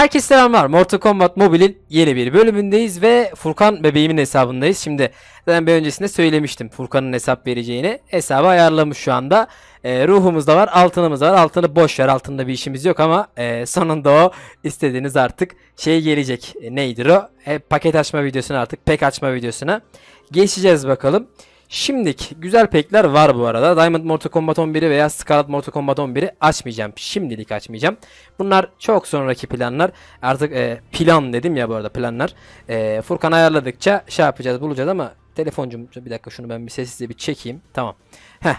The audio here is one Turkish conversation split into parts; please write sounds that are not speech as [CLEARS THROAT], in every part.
Herkese selamlar. Mortal Kombat Mobile'in yeni bir bölümündeyiz ve Furkan bebeğimin hesabındayız. Şimdi zaten bir öncesinde söylemiştim Furkan'ın hesap vereceğini. Hesabı ayarlamış şu anda. E, ruhumuz da var, altınımız da var. Altını boş ver, altında bir işimiz yok ama e, sonunda o istediğiniz artık şey gelecek. E, neydir o? E, paket açma videosuna artık, pek açma videosuna. Geçeceğiz bakalım. Bakalım. Şimdilik güzel pekler var bu arada. Diamond Mortal Kombat 11'i veya Scarlet Mortal Kombat 11'i açmayacağım. Şimdilik açmayacağım. Bunlar çok sonraki planlar. Artık e, plan dedim ya bu arada planlar. E, Furkan ayarladıkça şey yapacağız bulacağız ama telefoncum bir dakika şunu ben bir sessizce bir çekeyim. Tamam. Heh.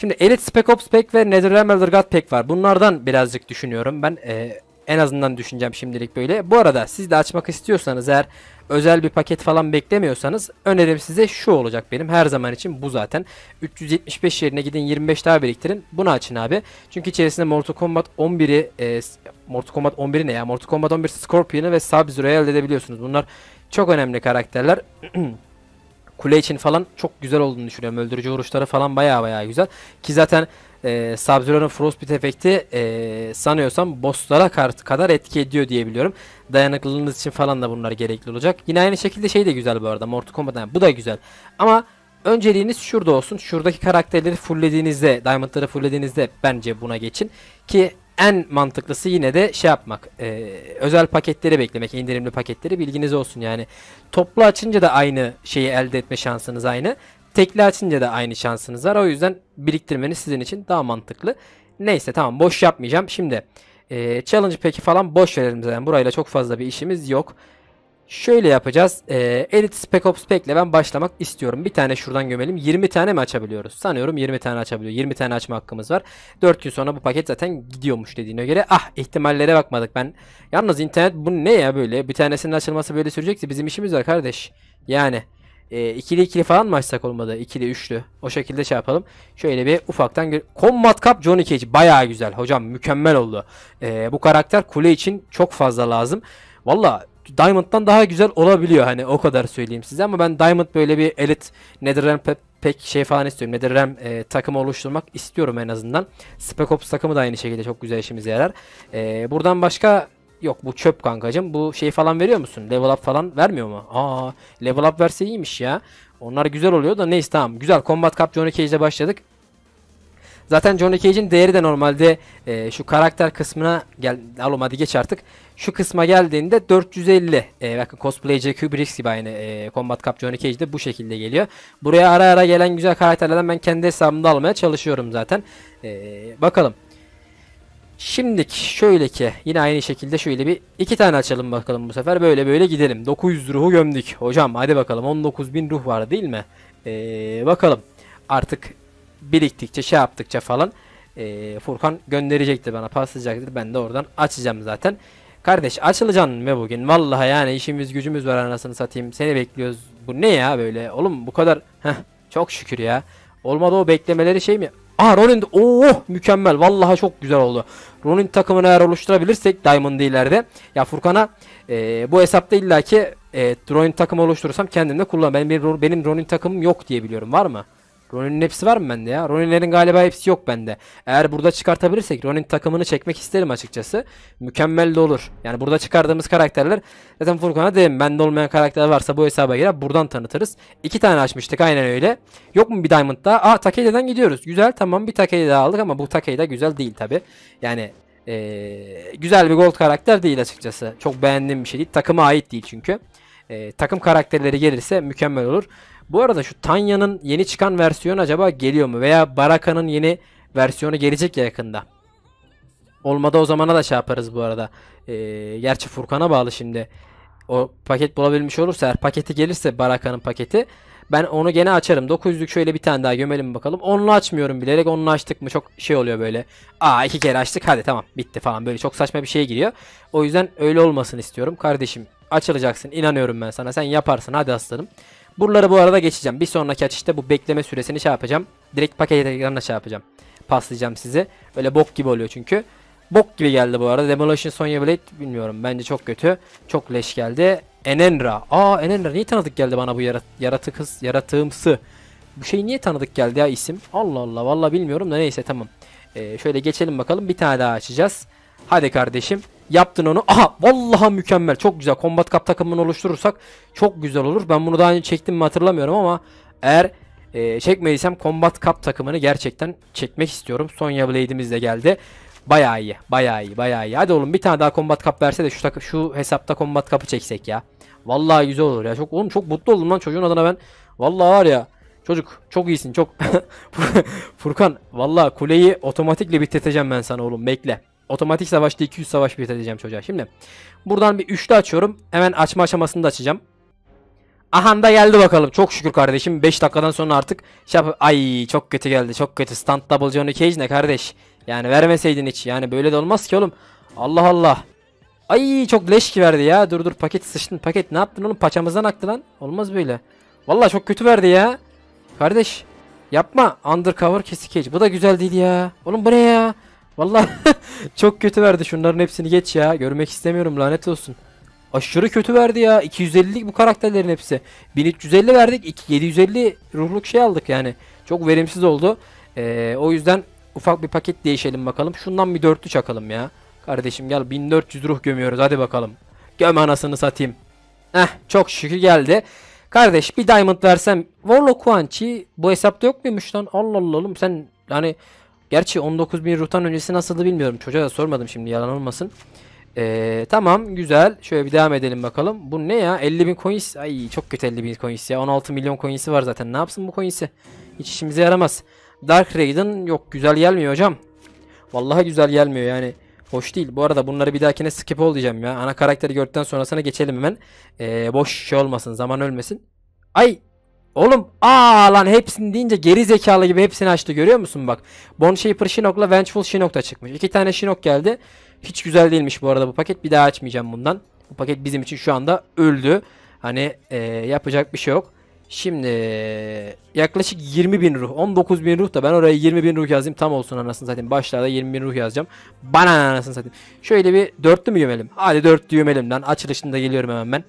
Şimdi Elite Spec Ops pek ve Netherrealm Elder God Pack var. Bunlardan birazcık düşünüyorum. Ben e, en azından düşüneceğim şimdilik böyle. Bu arada siz de açmak istiyorsanız eğer özel bir paket falan beklemiyorsanız önerim size şu olacak benim. Her zaman için bu zaten. 375 yerine gidin 25 daha biriktirin. Bunu açın abi. Çünkü içerisinde Mortal Kombat 11'i e, Mortal Kombat 11'i ne ya? Mortal Kombat 11 Scorpion'ı ve Sub-Zero'yu elde edebiliyorsunuz. Bunlar çok önemli karakterler. [CLEARS THROAT] Kule için falan çok güzel olduğunu düşünüyorum. Öldürücü vuruşları falan baya baya güzel. Ki zaten e, Sub-Zero'nun Frostbite efekti e, sanıyorsam bosslara kadar etki ediyor diyebiliyorum. Dayanıklılığınız için falan da bunlar gerekli olacak. Yine aynı şekilde şey de güzel bu arada Mortal Kombat yani bu da güzel. Ama önceliğiniz şurada olsun. Şuradaki karakterleri fulllediğinizde, Diamond'ları fulllediğinizde bence buna geçin. Ki en mantıklısı yine de şey yapmak. E, özel paketleri beklemek. indirimli paketleri bilginiz olsun yani. Toplu açınca da aynı şeyi elde etme şansınız aynı. Tekli açınca da aynı şansınız var. O yüzden biriktirmeniz sizin için daha mantıklı. Neyse tamam boş yapmayacağım. Şimdi e, challenge peki falan boş verelim zaten. Burayla çok fazla bir işimiz yok. Şöyle yapacağız. E, Elite Spec Ops Pack ile ben başlamak istiyorum. Bir tane şuradan gömelim. 20 tane mi açabiliyoruz? Sanıyorum 20 tane açabiliyor. 20 tane açma hakkımız var. 4 gün sonra bu paket zaten gidiyormuş dediğine göre. Ah ihtimallere bakmadık ben. Yalnız internet bu ne ya böyle? Bir tanesinin açılması böyle sürecekse bizim işimiz var kardeş. Yani e, ikili ikili falan mı açsak olmadı? İkili üçlü. O şekilde şey yapalım. Şöyle bir ufaktan gör. Combat Cup Johnny Cage baya güzel. Hocam mükemmel oldu. E, bu karakter kule için çok fazla lazım. Valla Diamond'dan daha güzel olabiliyor hani o kadar söyleyeyim size ama ben Diamond böyle bir elit Netherrealm pe pek şey falan istiyorum. Netherrealm e, takımı oluşturmak istiyorum en azından. Spec Ops takımı da aynı şekilde çok güzel işimize yarar. E, buradan başka Yok bu çöp kankacım. Bu şey falan veriyor musun? Level up falan vermiyor mu? Aa level up verse iyiymiş ya. Onlar güzel oluyor da neyse tamam. Güzel Combat Cup Johnny Cage'de başladık. Zaten Johnny Cage'in değeri de normalde e, şu karakter kısmına gel alım hadi geç artık. Şu kısma geldiğinde 450. E, bakın cosplay JQ Briggs gibi aynı e, Combat Cup Johnny Cage'de bu şekilde geliyor. Buraya ara ara gelen güzel karakterlerden ben kendi hesabımda almaya çalışıyorum zaten. E, bakalım. Şimdiki şöyle ki yine aynı şekilde şöyle bir iki tane açalım bakalım bu sefer böyle böyle gidelim. 900 ruhu gömdük. Hocam hadi bakalım 19.000 ruh var değil mi? Ee, bakalım artık biriktikçe şey yaptıkça falan e, Furkan gönderecektir bana paslayacaktır. Ben de oradan açacağım zaten. Kardeş açılacaksın mı bugün. Vallahi yani işimiz gücümüz var anasını satayım. Seni bekliyoruz. Bu ne ya böyle? Oğlum bu kadar. Heh, çok şükür ya. Olmadı o beklemeleri şey mi? Aa Ronin de mükemmel. Vallaha çok güzel oldu. Ronin takımını eğer oluşturabilirsek Diamond'ı ileride. Ya Furkan'a e, bu hesapta illaki e, Ronin takımı oluşturursam kendimde kullan. Benim, benim Ronin takımım yok diye biliyorum. Var mı? Ronin'in hepsi var mı bende ya? Ronin'lerin galiba hepsi yok bende. Eğer burada çıkartabilirsek Ronin takımını çekmek isterim açıkçası. Mükemmel de olur. Yani burada çıkardığımız karakterler zaten Furkan'a dedim. Bende olmayan karakter varsa bu hesaba girer. Buradan tanıtırız. İki tane açmıştık aynen öyle. Yok mu bir Diamond daha? Aa Takeyda'dan gidiyoruz. Güzel tamam bir Takeyda daha aldık ama bu Takeyda güzel değil tabi. Yani ee, güzel bir gold karakter değil açıkçası. Çok beğendiğim bir şey değil. Takıma ait değil çünkü. E, takım karakterleri gelirse mükemmel olur. Bu arada şu Tanya'nın yeni çıkan versiyonu acaba geliyor mu? Veya Baraka'nın yeni versiyonu gelecek ya yakında. Olmadı o zamana da şey yaparız bu arada. Ee, gerçi Furkan'a bağlı şimdi. O paket bulabilmiş olursa eğer paketi gelirse Baraka'nın paketi. Ben onu gene açarım. 900'lük şöyle bir tane daha gömelim bakalım. Onunla açmıyorum bilerek. Onunla açtık mı çok şey oluyor böyle. Aa iki kere açtık hadi tamam bitti falan böyle çok saçma bir şey giriyor. O yüzden öyle olmasın istiyorum. Kardeşim açılacaksın inanıyorum ben sana. Sen yaparsın hadi aslanım. Buraları bu arada geçeceğim. Bir sonraki açışta bu bekleme süresini şey yapacağım. Direkt paket ekranına şey yapacağım. Paslayacağım sizi. Öyle bok gibi oluyor çünkü. Bok gibi geldi bu arada. Demolition Sonya Blade bilmiyorum. Bence çok kötü. Çok leş geldi. Enenra. Aa Enenra niye tanıdık geldi bana bu yarat yaratık hız, yaratığımsı. Bu şey niye tanıdık geldi ya isim? Allah Allah valla bilmiyorum da neyse tamam. Ee, şöyle geçelim bakalım. Bir tane daha açacağız. Hadi kardeşim. Yaptın onu. Aha vallahi mükemmel. Çok güzel. Combat Cup takımını oluşturursak çok güzel olur. Ben bunu daha önce çektim mi hatırlamıyorum ama eğer e, çekmediysem Combat Cup takımını gerçekten çekmek istiyorum. Sonya Blade'imiz de geldi. Bayağı iyi. Bayağı iyi. Bayağı iyi. Hadi oğlum bir tane daha Combat Cup verse de şu takı şu hesapta Combat Cup'ı çeksek ya. Vallahi güzel olur ya. Çok oğlum çok mutlu oldum lan çocuğun adına ben. Vallahi var ya. Çocuk çok iyisin çok. [LAUGHS] Furkan valla kuleyi otomatikle bitireteceğim ben sana oğlum bekle. Otomatik savaşta 200 savaş bir edeceğim çocuğa. Şimdi buradan bir üçlü açıyorum. Hemen açma aşamasını da açacağım. Aha da geldi bakalım. Çok şükür kardeşim. 5 dakikadan sonra artık şey Ay çok kötü geldi. Çok kötü. Stand double Johnny Cage ne kardeş? Yani vermeseydin hiç. Yani böyle de olmaz ki oğlum. Allah Allah. Ay çok leş ki verdi ya. Dur dur paket sıçtın. Paket ne yaptın oğlum? Paçamızdan aktı lan. Olmaz böyle. Vallahi çok kötü verdi ya. Kardeş yapma. Undercover kesik cage. Bu da güzel değil ya. Oğlum bu ne ya? Vallahi [LAUGHS] çok kötü verdi şunların hepsini geç ya. Görmek istemiyorum lanet olsun. Aşırı kötü verdi ya. 250'lik bu karakterlerin hepsi. 1350 verdik. 750 ruhluk şey aldık yani. Çok verimsiz oldu. Ee, o yüzden ufak bir paket değişelim bakalım. Şundan bir dörtlü çakalım ya. Kardeşim gel 1400 ruh gömüyoruz hadi bakalım. Göm anasını satayım. Eh çok şükür geldi. Kardeş bir diamond versem. Warlock Quan Chi bu hesapta yok muymuş lan? Allah Allah oğlum sen yani Gerçi 19.000 rutan öncesi nasıldı bilmiyorum. Çocuğa da sormadım şimdi yalan olmasın. Ee, tamam güzel. Şöyle bir devam edelim bakalım. Bu ne ya? 50.000 coins. Ay çok kötü 50.000 coins ya. 16 milyon coins'i var zaten. Ne yapsın bu coins'i? Hiç işimize yaramaz. Dark Raiden yok güzel gelmiyor hocam. Vallahi güzel gelmiyor yani. Hoş değil. Bu arada bunları bir dahakine skip ol diyeceğim ya. Ana karakteri gördükten sonrasına geçelim hemen. Ee, boş şey olmasın. Zaman ölmesin. Ay Oğlum aa lan hepsini deyince geri zekalı gibi hepsini açtı görüyor musun bak. Bonshaper Shinnok'la Vengeful Shinnok da çıkmış. İki tane Shinnok geldi. Hiç güzel değilmiş bu arada bu paket. Bir daha açmayacağım bundan. Bu paket bizim için şu anda öldü. Hani e, yapacak bir şey yok. Şimdi yaklaşık 20 bin ruh. 19 bin ruh da ben oraya 20 bin ruh yazayım. Tam olsun anasını satayım. Başlarda 20 bin ruh yazacağım. Bana anasını satayım. Şöyle bir dörtlü mü gömelim? Hadi dörtlü gömelim lan. Açılışında geliyorum hemen ben.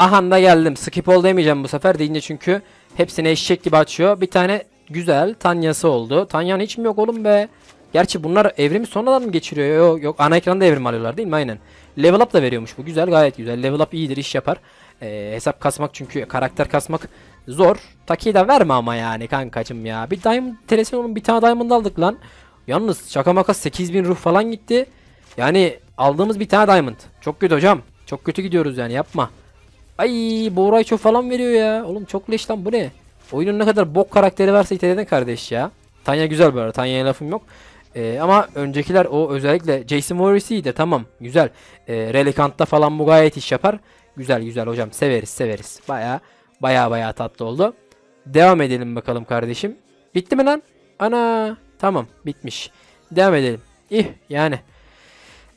Ahanda geldim. Skip ol demeyeceğim bu sefer deyince çünkü hepsini eşek gibi açıyor. Bir tane güzel Tanya'sı oldu. Tanyan hiç mi yok oğlum be? Gerçi bunlar evrimi sonradan mı geçiriyor? Yok yok ana ekranda evrim alıyorlar değil mi? Aynen. Level up da veriyormuş bu. Güzel gayet güzel. Level up iyidir iş yapar. Ee, hesap kasmak çünkü karakter kasmak zor. Takiyi de verme ama yani kankacım ya. Bir diamond telesin oğlum bir tane diamond aldık lan. Yalnız şaka maka 8000 ruh falan gitti. Yani aldığımız bir tane diamond. Çok kötü hocam. Çok kötü gidiyoruz yani yapma. Ay Boğray çok falan veriyor ya. Oğlum çok leş lan bu ne? Oyunun ne kadar bok karakteri varsa iteleden kardeş ya. Tanya güzel böyle. Tanya'ya lafım yok. Ee, ama öncekiler o özellikle Jason Morrissey de tamam güzel. Ee, Relikant'ta falan bu gayet iş yapar. Güzel güzel hocam severiz severiz. Baya baya baya tatlı oldu. Devam edelim bakalım kardeşim. Bitti mi lan? Ana tamam bitmiş. Devam edelim. İh yani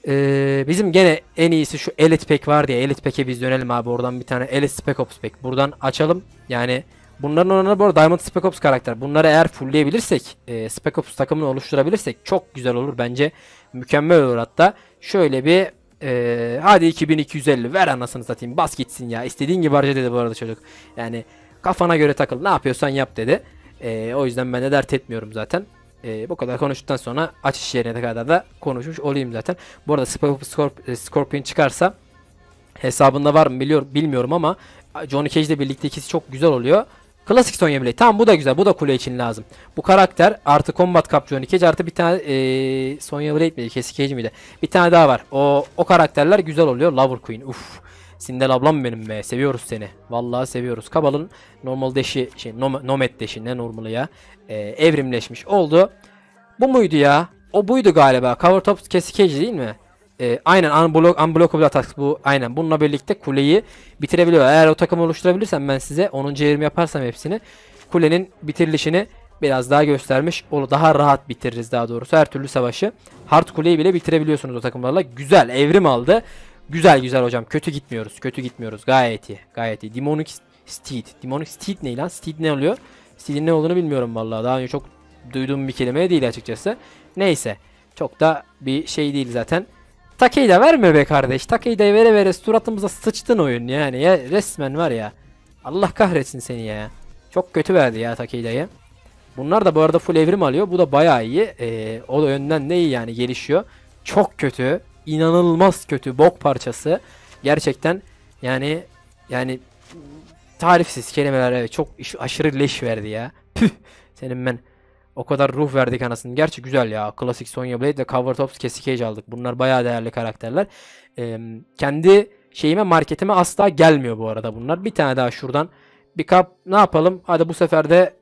ee, bizim gene en iyisi şu Elite Pack var diye Elite Pack'e biz dönelim abi oradan bir tane Elite Spec Ops Pack buradan açalım. Yani bunların oranı bu arada Diamond Spec Ops karakter. Bunları eğer fullleyebilirsek e, Spec Ops takımını oluşturabilirsek çok güzel olur bence. Mükemmel olur hatta. Şöyle bir e, hadi 2250 ver anasını satayım bas gitsin ya. İstediğin gibi harca dedi bu arada çocuk. Yani kafana göre takıl ne yapıyorsan yap dedi. E, o yüzden ben de dert etmiyorum zaten e, bu kadar konuştuktan sonra açış yerine kadar da konuşmuş olayım zaten. Bu arada Scorp e, Scorpion çıkarsa hesabında var mı biliyorum bilmiyorum ama Johnny Cage ile birlikte ikisi çok güzel oluyor. Klasik son yemleği. Tamam bu da güzel. Bu da kule için lazım. Bu karakter artı Combat Cup Johnny Cage artı bir tane e, Sonya Blade miydi? Cage miydi? Bir tane daha var. O, o karakterler güzel oluyor. Lover Queen. Uff. Sindel ablam benim be. Seviyoruz seni. Vallahi seviyoruz. Kabal'ın normal deşi, şey nom nomet deşi ne normalı ya. E, evrimleşmiş oldu. Bu muydu ya? O buydu galiba. Cover top kesikeci değil mi? E, aynen unblock, unblockable attacks bu. Aynen. Bununla birlikte kuleyi bitirebiliyor. Eğer o takımı oluşturabilirsem ben size 10. evrim yaparsam hepsini kulenin bitirilişini biraz daha göstermiş. Onu daha rahat bitiririz daha doğrusu. Her türlü savaşı. Hard kuleyi bile bitirebiliyorsunuz o takımlarla. Güzel evrim aldı. Güzel güzel hocam. Kötü gitmiyoruz. Kötü gitmiyoruz. Gayet iyi. Gayet iyi. Demonic Steed. Demonic Steed ne lan? Steed ne oluyor? Steed'in ne olduğunu bilmiyorum vallahi. Daha önce çok duyduğum bir kelime değil açıkçası. Neyse. Çok da bir şey değil zaten. Takeyi de verme be kardeş. Takeyi vere vere suratımıza sıçtın oyun yani. Ya resmen var ya. Allah kahretsin seni ya. Çok kötü verdi ya Takeyda'yı. Bunlar da bu arada full evrim alıyor. Bu da bayağı iyi. Ee, o da önden de iyi yani gelişiyor. Çok kötü inanılmaz kötü bok parçası. Gerçekten yani yani tarifsiz kelimeler evet çok aşırı leş verdi ya. Püh senin ben o kadar ruh verdik anasını. Gerçi güzel ya. Klasik Sonya Blade ve Cover Tops Cassie Cage aldık. Bunlar bayağı değerli karakterler. Ee, kendi şeyime marketime asla gelmiyor bu arada bunlar. Bir tane daha şuradan. Bir kap ne yapalım? Hadi bu sefer de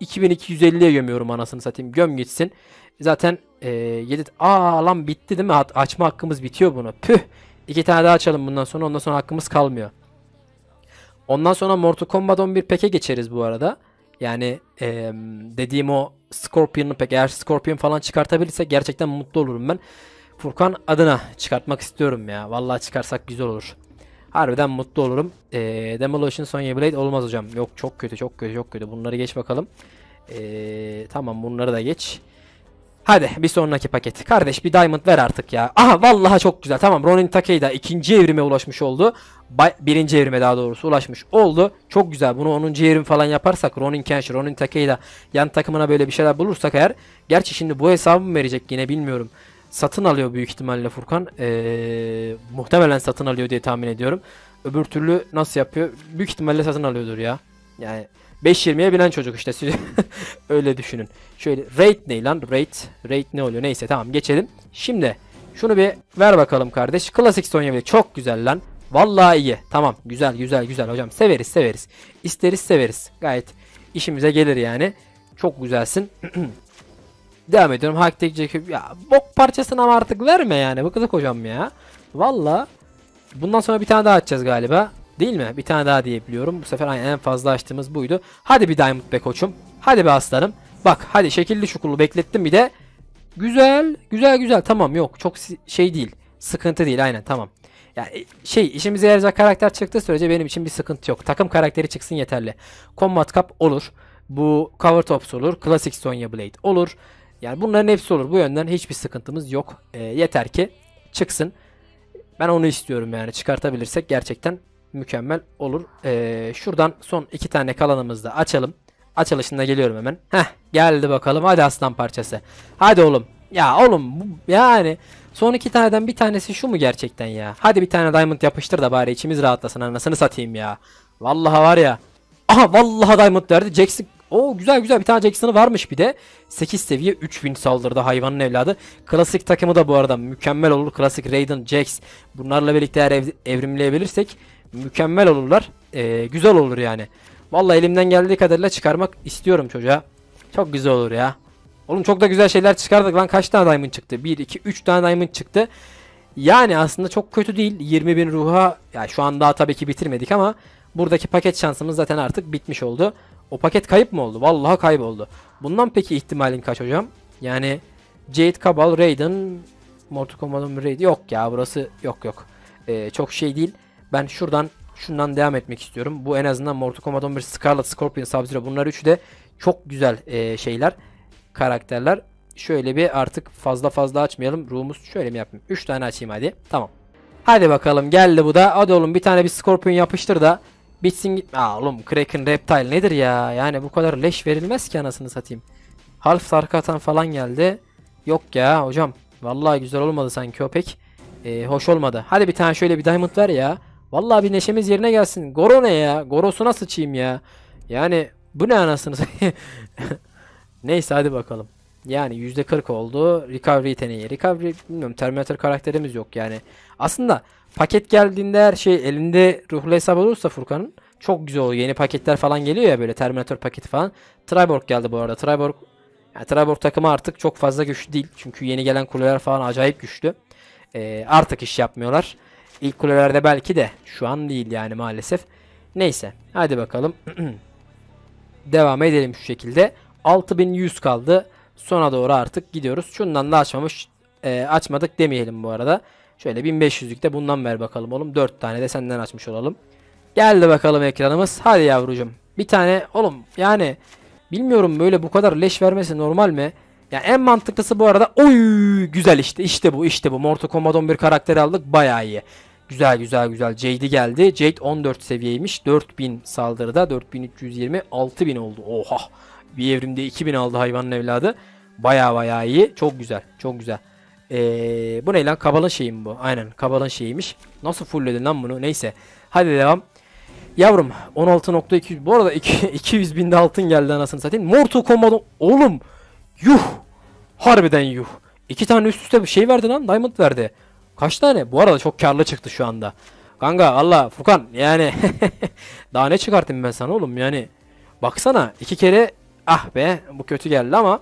2250'ye gömüyorum anasını satayım. Göm gitsin. Zaten e, ee, 7 aa lan bitti değil mi? at Açma hakkımız bitiyor bunu. Püh. İki tane daha açalım bundan sonra. Ondan sonra hakkımız kalmıyor. Ondan sonra Mortal Kombat 11 peke geçeriz bu arada. Yani e, dediğim o Scorpion'u pek eğer Scorpion falan çıkartabilirse gerçekten mutlu olurum ben. Furkan adına çıkartmak istiyorum ya. Vallahi çıkarsak güzel olur. Harbiden mutlu olurum. E, Demolition Sonya Blade olmaz hocam. Yok çok kötü çok kötü çok kötü. Bunları geç bakalım. E, tamam bunları da geç. Hadi bir sonraki paket. Kardeş bir diamond ver artık ya. Aha vallaha çok güzel. Tamam Ronin Takei ikinci evrime ulaşmış oldu. Bay, birinci evrime daha doğrusu ulaşmış oldu. Çok güzel. Bunu 10. evrim falan yaparsak Ronin Kenshi, Ronin Takei da yan takımına böyle bir şeyler bulursak eğer. Gerçi şimdi bu hesabı mı verecek yine bilmiyorum. Satın alıyor büyük ihtimalle Furkan. Ee, muhtemelen satın alıyor diye tahmin ediyorum. Öbür türlü nasıl yapıyor? Büyük ihtimalle satın alıyordur ya. Yani 5.20'ye binen çocuk işte [LAUGHS] öyle düşünün. Şöyle rate ne lan? Rate. Rate ne oluyor? Neyse tamam geçelim. Şimdi şunu bir ver bakalım kardeş. Klasik Sonya bile çok güzel lan. Vallahi iyi. Tamam güzel güzel güzel hocam. Severiz severiz. İsteriz severiz. Gayet işimize gelir yani. Çok güzelsin. [CLEARS THROAT] Devam ediyorum. Haktek Jacob. Ya bok parçasını ama artık verme yani. Bıktık hocam ya. Valla. Bundan sonra bir tane daha atacağız galiba. Değil mi? Bir tane daha diyebiliyorum. Bu sefer aynen en fazla açtığımız buydu. Hadi bir Diamond be koçum. Hadi be aslanım. Bak hadi şekilli şukulu beklettim bir de. Güzel. Güzel güzel. Tamam yok. Çok şey değil. Sıkıntı değil aynen tamam. Yani e, şey işimize yarayacak karakter çıktı sürece benim için bir sıkıntı yok. Takım karakteri çıksın yeterli. Combat Cup olur. Bu Cover Tops olur. Classic Sonya Blade olur. Yani bunların hepsi olur. Bu yönden hiçbir sıkıntımız yok. E, yeter ki çıksın. Ben onu istiyorum yani çıkartabilirsek gerçekten mükemmel olur. Ee, şuradan son iki tane kalanımızı da açalım. Açılışında geliyorum hemen. Heh geldi bakalım hadi aslan parçası. Hadi oğlum. Ya oğlum bu, yani son iki taneden bir tanesi şu mu gerçekten ya? Hadi bir tane diamond yapıştır da bari içimiz rahatlasın anasını satayım ya. Vallahi var ya. Aha vallahi diamond verdi. Jackson o güzel güzel bir tane Jackson'ı varmış bir de. 8 seviye 3000 saldırdı hayvanın evladı. Klasik takımı da bu arada mükemmel olur. Klasik Raiden, Jax bunlarla birlikte eğer ev, evrimleyebilirsek mükemmel olurlar. Ee, güzel olur yani. Vallahi elimden geldiği kadarıyla çıkarmak istiyorum çocuğa. Çok güzel olur ya. Oğlum çok da güzel şeyler çıkardık lan. Kaç tane diamond çıktı? 1, 2, 3 tane diamond çıktı. Yani aslında çok kötü değil. 20 bin ruha yani şu an daha tabii ki bitirmedik ama buradaki paket şansımız zaten artık bitmiş oldu. O paket kayıp mı oldu? Vallahi kayboldu. Bundan peki ihtimalin kaç hocam? Yani Jade Cabal, Raiden, Mortal Kombat'ın Raiden yok ya burası yok yok. Ee, çok şey değil. Ben şuradan şundan devam etmek istiyorum. Bu en azından Mortal Kombat 11, Scarlet, Scorpion, Sub-Zero bunlar üçü de çok güzel e, şeyler, karakterler. Şöyle bir artık fazla fazla açmayalım. Ruhumuz şöyle mi yapayım? 3 tane açayım hadi. Tamam. Hadi bakalım geldi bu da. Hadi oğlum bir tane bir Scorpion yapıştır da bitsin git. Aa oğlum Kraken Reptile nedir ya? Yani bu kadar leş verilmez ki anasını satayım. Half Sarkatan falan geldi. Yok ya hocam. Vallahi güzel olmadı sanki o Ee, hoş olmadı. Hadi bir tane şöyle bir Diamond ver ya. Vallahi bir neşemiz yerine gelsin. Goro ne ya? Gorosuna sıçayım ya. Yani bu ne anasını [LAUGHS] Neyse hadi bakalım. Yani %40 oldu. Recovery yeteneği. Recovery bilmiyorum Terminator karakterimiz yok yani. Aslında paket geldiğinde her şey elinde ruhlu hesap olursa Furkan'ın çok güzel oluyor. Yeni paketler falan geliyor ya böyle Terminator paketi falan. Triborg geldi bu arada. Triborg yani Triborg takımı artık çok fazla güçlü değil. Çünkü yeni gelen kuleler falan acayip güçlü. Ee, artık iş yapmıyorlar. İlk kulelerde belki de şu an değil yani maalesef. Neyse hadi bakalım. [CLEARS THROAT] Devam edelim şu şekilde. 6100 kaldı. Sona doğru artık gidiyoruz. Şundan da açmamış e, açmadık demeyelim bu arada. Şöyle 1500'lük de bundan ver bakalım oğlum. 4 tane de senden açmış olalım. Geldi bakalım ekranımız. Hadi yavrucum. Bir tane oğlum yani bilmiyorum böyle bu kadar leş vermesi normal mi? Yani en mantıklısı bu arada oy güzel işte işte bu işte bu Mortal Kombat 11 karakteri aldık bayağı iyi. Güzel güzel güzel Jade'i geldi. Jade 14 seviyeymiş. 4000 saldırıda 4320 6000 oldu. Oha. Bir evrimde 2000 aldı hayvanın evladı. Baya baya iyi. Çok güzel. Çok güzel. Ee, bu ne lan? Kabala şeyi bu? Aynen. kabalın şeyiymiş. Nasıl fullledin lan bunu? Neyse. Hadi devam. Yavrum 16.200. Bu arada 200 [LAUGHS] binde altın geldi anasını satayım. Mortal Kombat oğlum Yuh. Harbiden yuh. İki tane üst üste bir şey verdi lan. Diamond verdi. Kaç tane? Bu arada çok karlı çıktı şu anda. Kanka Allah Furkan yani [LAUGHS] daha ne çıkartayım ben sana oğlum yani baksana iki kere ah be bu kötü geldi ama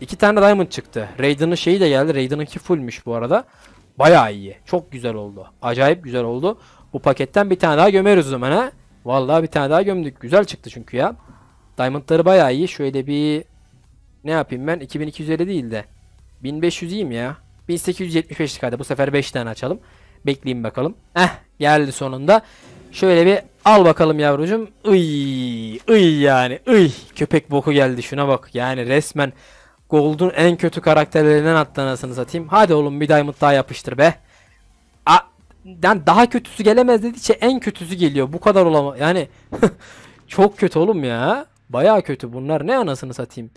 iki tane diamond çıktı. Raiden'ın şeyi de geldi. Raiden'ınki fullmüş bu arada. Baya iyi. Çok güzel oldu. Acayip güzel oldu. Bu paketten bir tane daha gömeriz o zaman ha. Vallahi bir tane daha gömdük. Güzel çıktı çünkü ya. Diamond'ları baya iyi. Şöyle bir ne yapayım ben? 2250 değil de. 1500 yiyeyim ya. 1875 çıkardı. Bu sefer 5 tane açalım. Bekleyin bakalım. Eh geldi sonunda. Şöyle bir al bakalım yavrucum. Iy, iy yani. Iy. Köpek boku geldi şuna bak. Yani resmen Gold'un en kötü karakterlerinden attı anasını satayım. Hadi oğlum bir diamond daha yapıştır be. A yani daha kötüsü gelemez dedikçe en kötüsü geliyor. Bu kadar olamaz. Yani [LAUGHS] çok kötü oğlum ya. Baya kötü bunlar. Ne anasını satayım.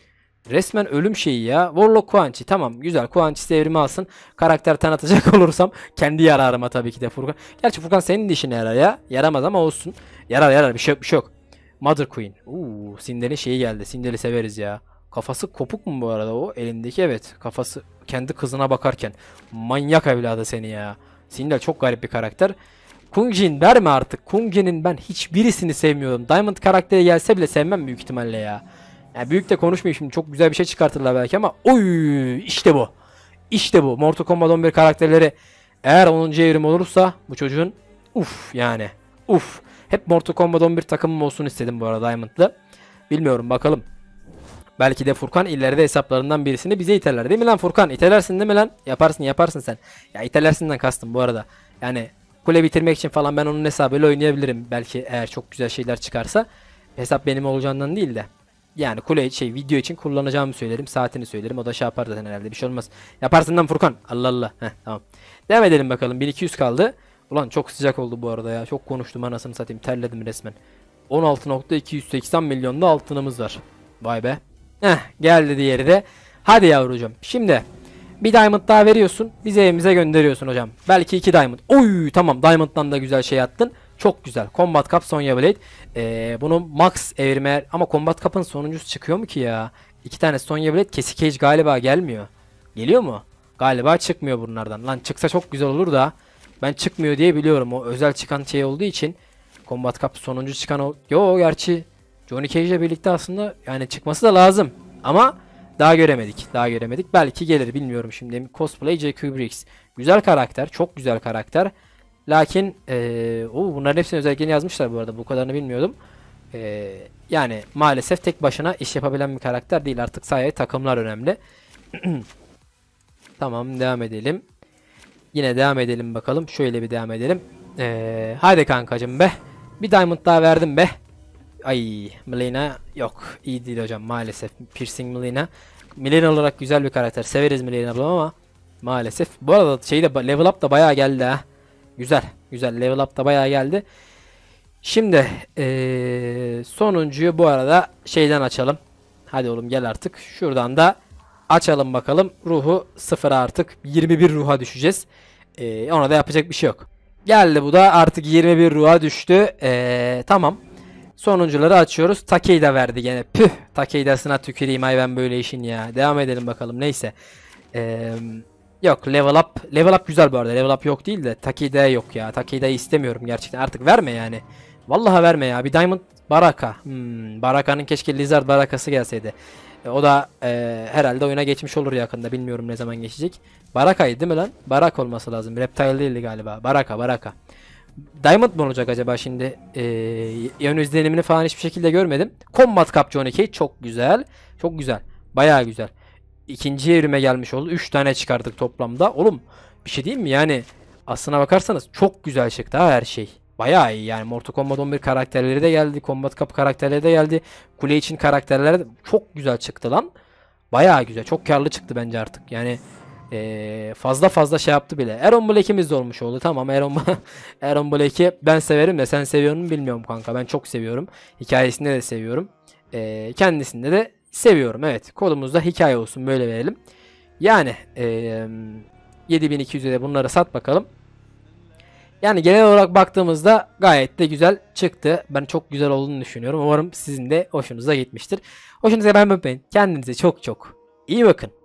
Resmen ölüm şeyi ya. Warlock Kuanchi tamam güzel. Kuanchi devrimi alsın. Karakter tanıtacak [LAUGHS] olursam kendi yararıma tabii ki de Furkan. Gerçi Furkan senin de işine yarar ya. Yaramaz ama olsun. Yarar yarar bir şey yok bir şey yok. Mother Queen. Uuu Sindel'in şeyi geldi. Sindel'i severiz ya. Kafası kopuk mu bu arada o? Elindeki evet. Kafası kendi kızına bakarken. Manyak evladı seni ya. Sindel çok garip bir karakter. Kung Jin verme artık. Kung Jin'in ben hiçbirisini sevmiyorum. Diamond karakteri gelse bile sevmem büyük ihtimalle ya. Yani büyük de konuşmayayım şimdi çok güzel bir şey çıkartırlar belki ama oy işte bu. İşte bu. Mortal Kombat 11 karakterleri eğer 10. evrim olursa bu çocuğun uf yani uf. Hep Mortal Kombat 11 takımım olsun istedim bu arada Diamond'lı. Bilmiyorum bakalım. Belki de Furkan ileride hesaplarından birisini bize iterler değil mi lan Furkan? İterlersin değil mi lan? Yaparsın yaparsın sen. Ya iterlersinden kastım bu arada. Yani kule bitirmek için falan ben onun hesabıyla oynayabilirim. Belki eğer çok güzel şeyler çıkarsa hesap benim olacağından değil de yani kule şey video için kullanacağımı söylerim. Saatini söylerim. O da şey yapar zaten herhalde. Bir şey olmaz. Yaparsın lan Furkan. Allah Allah. Heh, tamam. Devam edelim bakalım. 1200 kaldı. Ulan çok sıcak oldu bu arada ya. Çok konuştum anasını satayım. Terledim resmen. 16.280 milyonda altınımız var. Vay be. Heh, geldi diğeri de. Hadi yavrucuğum. Şimdi bir diamond daha veriyorsun. Bize evimize gönderiyorsun hocam. Belki iki diamond. Oy tamam diamond'dan da güzel şey attın. Çok güzel. Combat Cup Sonya Blade. Ee, bunu max evirme ama Combat Cup'ın sonuncusu çıkıyor mu ki ya? İki tane Sonya Blade kesik cage galiba gelmiyor. Geliyor mu? Galiba çıkmıyor bunlardan. Lan çıksa çok güzel olur da ben çıkmıyor diye biliyorum. O özel çıkan şey olduğu için Combat Cup sonuncu çıkan o. Yo gerçi Johnny Cage ile birlikte aslında yani çıkması da lazım. Ama daha göremedik. Daha göremedik. Belki gelir bilmiyorum şimdi. Cosplay J. Kubrick. Güzel karakter. Çok güzel karakter. Lakin ee, o bunların hepsini özelliklerini yazmışlar bu arada. Bu kadarını bilmiyordum. E, yani maalesef tek başına iş yapabilen bir karakter değil. Artık sayede takımlar önemli. [CLEARS THROAT] tamam devam edelim. Yine devam edelim bakalım. Şöyle bir devam edelim. E, hadi kankacım be. Bir diamond daha verdim be. Ay Melina yok. iyi değil hocam maalesef. Piercing Melina. Melina olarak güzel bir karakter. Severiz Melina ama maalesef. Bu arada şeyde level up da bayağı geldi ha. Güzel. Güzel. Level up da bayağı geldi. Şimdi ee, sonuncuyu bu arada şeyden açalım. Hadi oğlum gel artık. Şuradan da açalım bakalım. Ruhu sıfıra artık. 21 ruha düşeceğiz. E, ona da yapacak bir şey yok. Geldi bu da artık 21 ruha düştü. E, tamam. Sonuncuları açıyoruz. Takeyda verdi gene. Püh. Takeyda'sına tüküreyim ay ben böyle işin ya. Devam edelim bakalım. Neyse. Eee... Yok level up. Level up güzel bu arada. Level up yok değil de Takide yok ya. Takide istemiyorum gerçekten. Artık verme yani. Vallahi verme ya. Bir Diamond Baraka. Hmm, Baraka'nın keşke Lizard Baraka'sı gelseydi. E, o da e, herhalde oyuna geçmiş olur yakında. Bilmiyorum ne zaman geçecek. Baraka'ydı değil mi lan? Barak olması lazım. Reptile değildi galiba. Baraka Baraka. Diamond mı olacak acaba şimdi? Ee, yön izlenimini falan hiçbir şekilde görmedim. Combat Cup John 2 çok güzel. Çok güzel. baya güzel ikinci evrime gelmiş oldu. 3 tane çıkardık toplamda. Oğlum bir şey diyeyim mi? Yani aslına bakarsanız çok güzel çıktı ha her şey. Bayağı iyi yani Mortal Kombat 11 karakterleri de geldi. Combat Cup karakterleri de geldi. Kule için karakterler çok güzel çıktı lan. Bayağı güzel. Çok karlı çıktı bence artık. Yani ee, fazla fazla şey yaptı bile. Aaron Black'imiz de olmuş oldu. Tamam Aaron, [LAUGHS] Aaron Black'i ben severim de sen seviyor bilmiyorum kanka. Ben çok seviyorum. Hikayesini de seviyorum. E, kendisinde de seviyorum. Evet kodumuzda hikaye olsun böyle verelim. Yani e, 7200'e de bunları sat bakalım. Yani genel olarak baktığımızda gayet de güzel çıktı. Ben çok güzel olduğunu düşünüyorum. Umarım sizin de hoşunuza gitmiştir. Hoşunuza ben unutmayın. Kendinize çok çok iyi bakın.